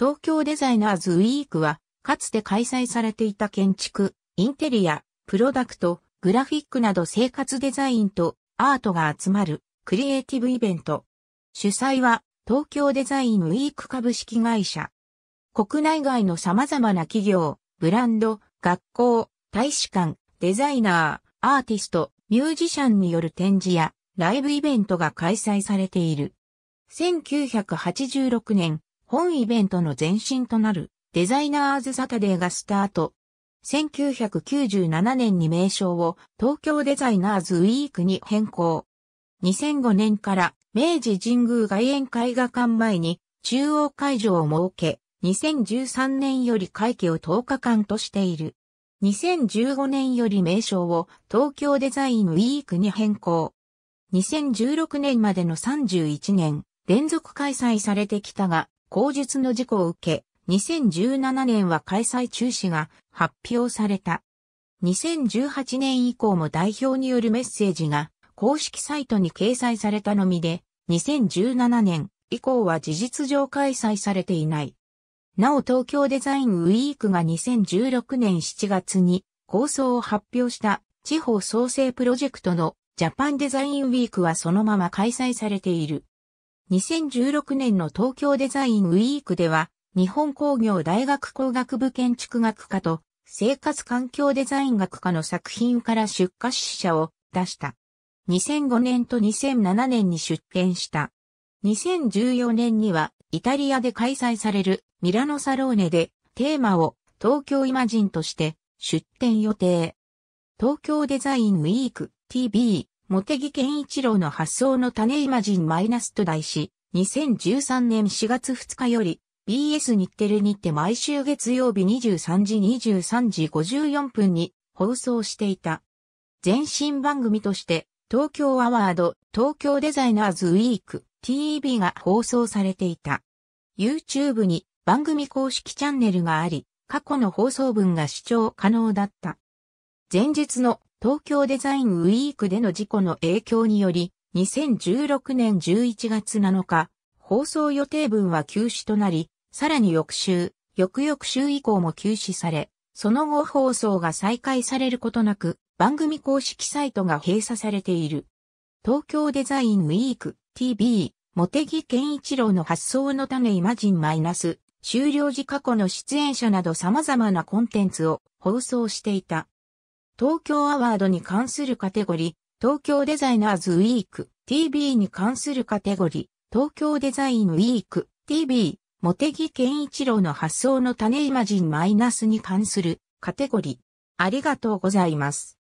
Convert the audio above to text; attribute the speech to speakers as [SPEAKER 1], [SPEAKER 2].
[SPEAKER 1] 東京デザイナーズウィークは、かつて開催されていた建築、インテリア、プロダクト、グラフィックなど生活デザインとアートが集まるクリエイティブイベント。主催は東京デザインウィーク株式会社。国内外の様々な企業、ブランド、学校、大使館、デザイナー、アーティスト、ミュージシャンによる展示やライブイベントが開催されている。1986年、本イベントの前身となるデザイナーズサタデーがスタート。1997年に名称を東京デザイナーズウィークに変更。2005年から明治神宮外苑絵画館前に中央会場を設け、2013年より会期を10日間としている。2015年より名称を東京デザインウィークに変更。2016年までの31年連続開催されてきたが、口述の事故を受け、2017年は開催中止が発表された。2018年以降も代表によるメッセージが公式サイトに掲載されたのみで、2017年以降は事実上開催されていない。なお東京デザインウィークが2016年7月に構想を発表した地方創生プロジェクトのジャパンデザインウィークはそのまま開催されている。2016年の東京デザインウィークでは、日本工業大学工学部建築学科と生活環境デザイン学科の作品から出荷死者を出した。2005年と2007年に出展した。2014年にはイタリアで開催されるミラノサローネでテーマを東京イマジンとして出展予定。東京デザインウィーク TV 茂木健一郎の発想の種イマジンマイナスと題し、2013年4月2日より BS 日テレにて毎週月曜日23時23時54分に放送していた。前身番組として東京アワード、東京デザイナーズウィーク TV が放送されていた。YouTube に番組公式チャンネルがあり、過去の放送分が視聴可能だった。前日の東京デザインウィークでの事故の影響により、2016年11月7日、放送予定分は休止となり、さらに翌週、翌々週以降も休止され、その後放送が再開されることなく、番組公式サイトが閉鎖されている。東京デザインウィーク TV、茂木健一郎の発想の種イマジンマイナス、終了時過去の出演者など様々なコンテンツを放送していた。東京アワードに関するカテゴリー、東京デザイナーズウィーク、TV に関するカテゴリー、東京デザインウィーク、TV、茂木健一郎の発想の種イマジンマイナスに関するカテゴリー。ありがとうございます。